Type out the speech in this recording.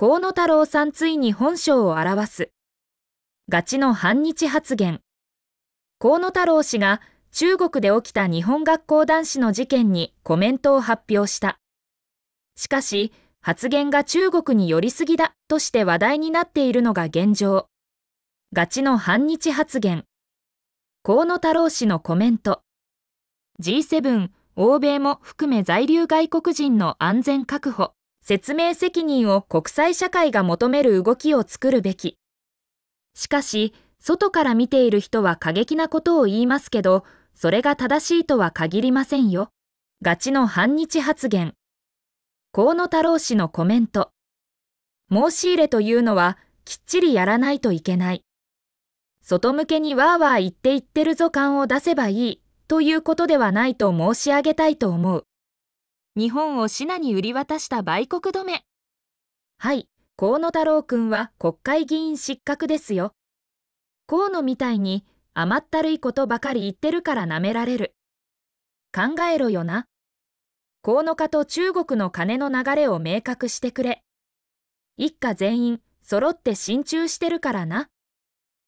河野太郎さんついに本性を表す。ガチの反日発言。河野太郎氏が中国で起きた日本学校男子の事件にコメントを発表した。しかし、発言が中国に寄りすぎだとして話題になっているのが現状。ガチの反日発言。河野太郎氏のコメント。G7、欧米も含め在留外国人の安全確保。説明責任を国際社会が求める動きを作るべき。しかし、外から見ている人は過激なことを言いますけど、それが正しいとは限りませんよ。ガチの反日発言。河野太郎氏のコメント。申し入れというのは、きっちりやらないといけない。外向けにわーわー言って言ってるぞ感を出せばいいということではないと申し上げたいと思う。日本をシナに売り渡した売国止めはい河野太郎君は国会議員失格ですよ河野みたいに甘ったるいことばかり言ってるからなめられる考えろよな河野家と中国の金の流れを明確してくれ一家全員揃って進駐してるからな